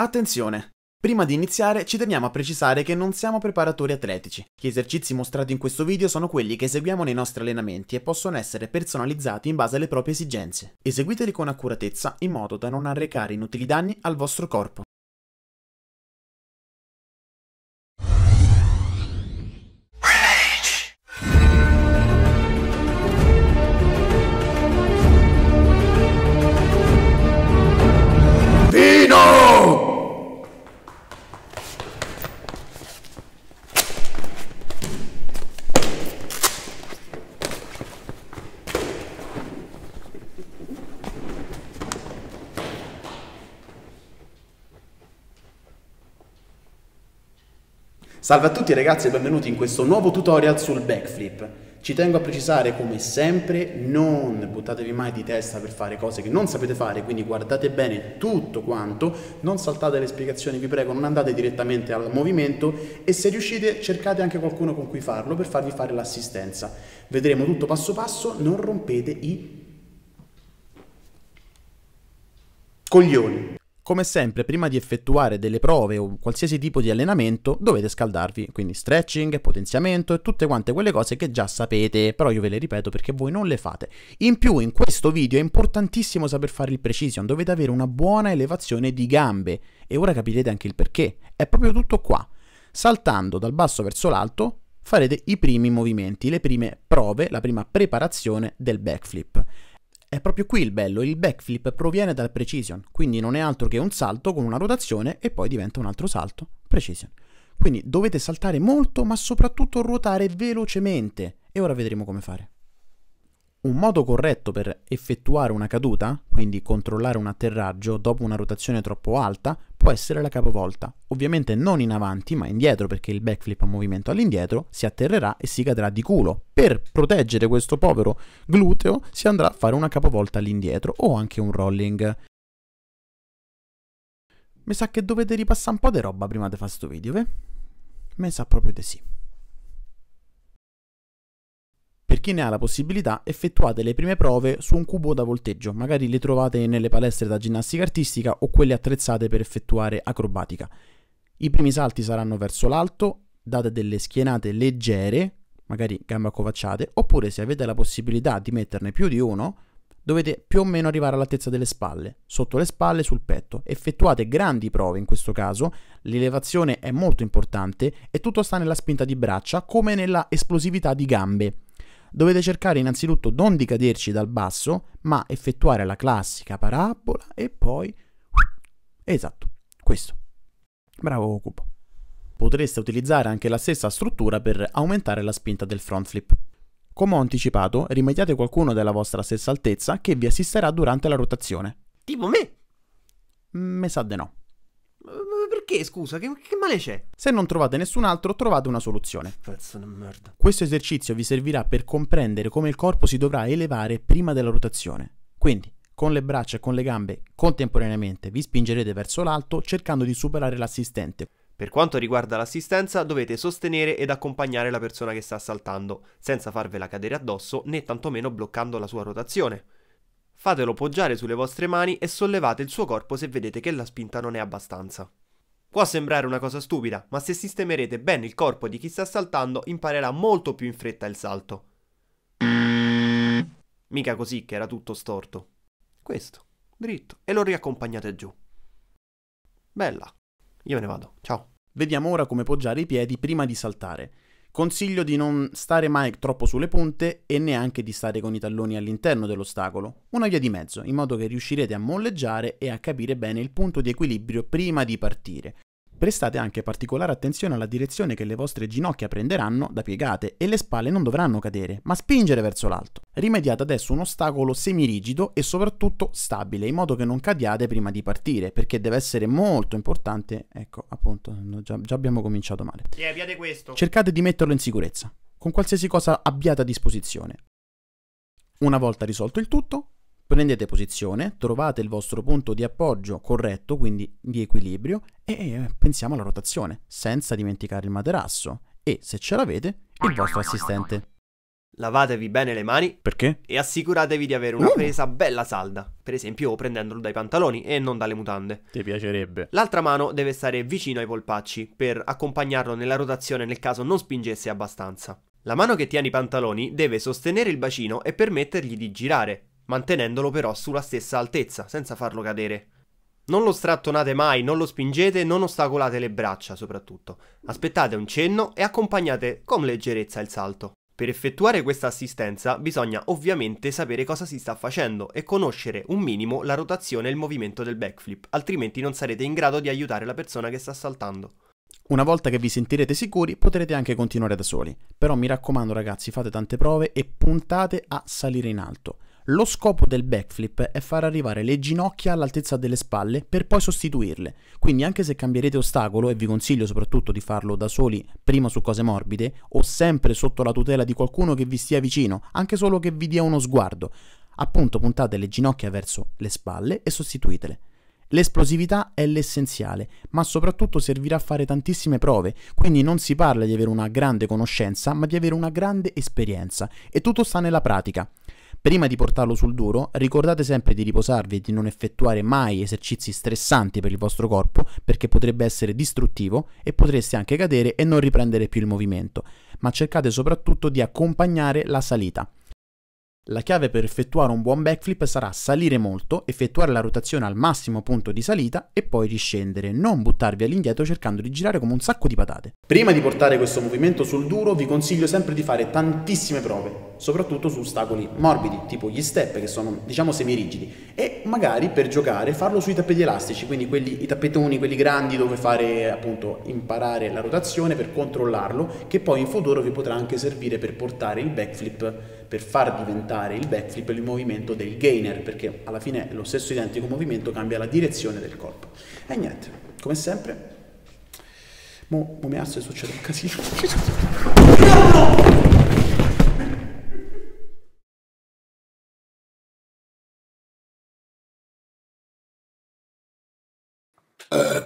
Attenzione! Prima di iniziare ci teniamo a precisare che non siamo preparatori atletici. Gli esercizi mostrati in questo video sono quelli che eseguiamo nei nostri allenamenti e possono essere personalizzati in base alle proprie esigenze. Eseguiteli con accuratezza in modo da non arrecare inutili danni al vostro corpo. Salve a tutti ragazzi e benvenuti in questo nuovo tutorial sul backflip. Ci tengo a precisare come sempre non buttatevi mai di testa per fare cose che non sapete fare, quindi guardate bene tutto quanto, non saltate le spiegazioni vi prego, non andate direttamente al movimento e se riuscite cercate anche qualcuno con cui farlo per farvi fare l'assistenza. Vedremo tutto passo passo, non rompete i coglioni. Come sempre, prima di effettuare delle prove o qualsiasi tipo di allenamento, dovete scaldarvi, quindi stretching, potenziamento e tutte quante quelle cose che già sapete, però io ve le ripeto perché voi non le fate. In più, in questo video è importantissimo saper fare il precision, dovete avere una buona elevazione di gambe e ora capirete anche il perché. È proprio tutto qua. Saltando dal basso verso l'alto, farete i primi movimenti, le prime prove, la prima preparazione del backflip. È proprio qui il bello, il backflip proviene dal precision, quindi non è altro che un salto con una rotazione e poi diventa un altro salto, precision. Quindi dovete saltare molto ma soprattutto ruotare velocemente e ora vedremo come fare. Un modo corretto per effettuare una caduta, quindi controllare un atterraggio dopo una rotazione troppo alta, può essere la capovolta. Ovviamente non in avanti, ma indietro perché il backflip a movimento all'indietro si atterrerà e si cadrà di culo. Per proteggere questo povero gluteo si andrà a fare una capovolta all'indietro o anche un rolling. Mi sa che dovete ripassare un po' di roba prima di fare questo video, eh? Mi sa proprio di sì. Per chi ne ha la possibilità, effettuate le prime prove su un cubo da volteggio, magari le trovate nelle palestre da ginnastica artistica o quelle attrezzate per effettuare acrobatica. I primi salti saranno verso l'alto, date delle schienate leggere, magari gambe accovacciate, oppure se avete la possibilità di metterne più di uno, dovete più o meno arrivare all'altezza delle spalle, sotto le spalle, sul petto. Effettuate grandi prove in questo caso, l'elevazione è molto importante e tutto sta nella spinta di braccia come nella esplosività di gambe dovete cercare innanzitutto non di caderci dal basso, ma effettuare la classica parabola e poi... Esatto, questo. Bravo Cubo. Potreste utilizzare anche la stessa struttura per aumentare la spinta del front flip. Come ho anticipato, rimediate qualcuno della vostra stessa altezza che vi assisterà durante la rotazione. Tipo me? Mm, me sa de no perché, scusa, che, che, male c'è? Se non trovate nessun altro, trovate una soluzione. merda. Questo esercizio vi servirà per comprendere come il corpo si dovrà elevare prima della rotazione. Quindi, con le braccia e con le gambe contemporaneamente vi spingerete verso l'alto cercando di superare l'assistente. Per quanto riguarda l'assistenza, dovete sostenere ed accompagnare la persona che sta saltando, senza farvela cadere addosso né tantomeno bloccando la sua rotazione. Fatelo poggiare sulle vostre mani e sollevate il suo corpo se vedete che la spinta non è abbastanza. Può sembrare una cosa stupida, ma se sistemerete bene il corpo di chi sta saltando imparerà molto più in fretta il salto. Mica così che era tutto storto. Questo, dritto, e lo riaccompagnate giù. Bella. Io me ne vado, ciao. Vediamo ora come poggiare i piedi prima di saltare. Consiglio di non stare mai troppo sulle punte e neanche di stare con i talloni all'interno dell'ostacolo, una via di mezzo, in modo che riuscirete a molleggiare e a capire bene il punto di equilibrio prima di partire, Prestate anche particolare attenzione alla direzione che le vostre ginocchia prenderanno da piegate e le spalle non dovranno cadere, ma spingere verso l'alto. Rimediate adesso un ostacolo semirigido e soprattutto stabile, in modo che non cadiate prima di partire, perché deve essere molto importante. Ecco, appunto, già, già abbiamo cominciato male. Eh, questo. Cercate di metterlo in sicurezza, con qualsiasi cosa abbiate a disposizione. Una volta risolto il tutto, prendete posizione, trovate il vostro punto di appoggio corretto, quindi di equilibrio, e eh, pensiamo alla rotazione, senza dimenticare il materasso e, se ce l'avete, il vostro assistente. Lavatevi bene le mani. Perché? E assicuratevi di avere una uh! presa bella salda, per esempio prendendolo dai pantaloni e non dalle mutande. Ti piacerebbe. L'altra mano deve stare vicino ai polpacci per accompagnarlo nella rotazione nel caso non spingesse abbastanza. La mano che tiene i pantaloni deve sostenere il bacino e permettergli di girare, mantenendolo però sulla stessa altezza, senza farlo cadere. Non lo strattonate mai, non lo spingete, non ostacolate le braccia soprattutto. Aspettate un cenno e accompagnate con leggerezza il salto. Per effettuare questa assistenza bisogna ovviamente sapere cosa si sta facendo e conoscere un minimo la rotazione e il movimento del backflip, altrimenti non sarete in grado di aiutare la persona che sta saltando. Una volta che vi sentirete sicuri potrete anche continuare da soli, però mi raccomando ragazzi fate tante prove e puntate a salire in alto. Lo scopo del backflip è far arrivare le ginocchia all'altezza delle spalle per poi sostituirle, quindi anche se cambierete ostacolo, e vi consiglio soprattutto di farlo da soli prima su cose morbide, o sempre sotto la tutela di qualcuno che vi stia vicino, anche solo che vi dia uno sguardo, appunto puntate le ginocchia verso le spalle e sostituitele. L'esplosività è l'essenziale, ma soprattutto servirà a fare tantissime prove, quindi non si parla di avere una grande conoscenza, ma di avere una grande esperienza, e tutto sta nella pratica. Prima di portarlo sul duro, ricordate sempre di riposarvi e di non effettuare mai esercizi stressanti per il vostro corpo perché potrebbe essere distruttivo e potreste anche cadere e non riprendere più il movimento, ma cercate soprattutto di accompagnare la salita. La chiave per effettuare un buon backflip sarà salire molto, effettuare la rotazione al massimo punto di salita e poi riscendere, non buttarvi all'indietro cercando di girare come un sacco di patate. Prima di portare questo movimento sul duro vi consiglio sempre di fare tantissime prove, soprattutto su ostacoli morbidi, tipo gli step che sono diciamo semirigidi e magari per giocare farlo sui tappeti elastici, quindi quelli, i tappetoni, quelli grandi dove fare appunto imparare la rotazione per controllarlo, che poi in futuro vi potrà anche servire per portare il backflip, per far diventare il backflip il movimento del gainer, perché alla fine lo stesso identico movimento, cambia la direzione del corpo. E niente, come sempre Mo, mo mi alzo e succede un casino. Uh,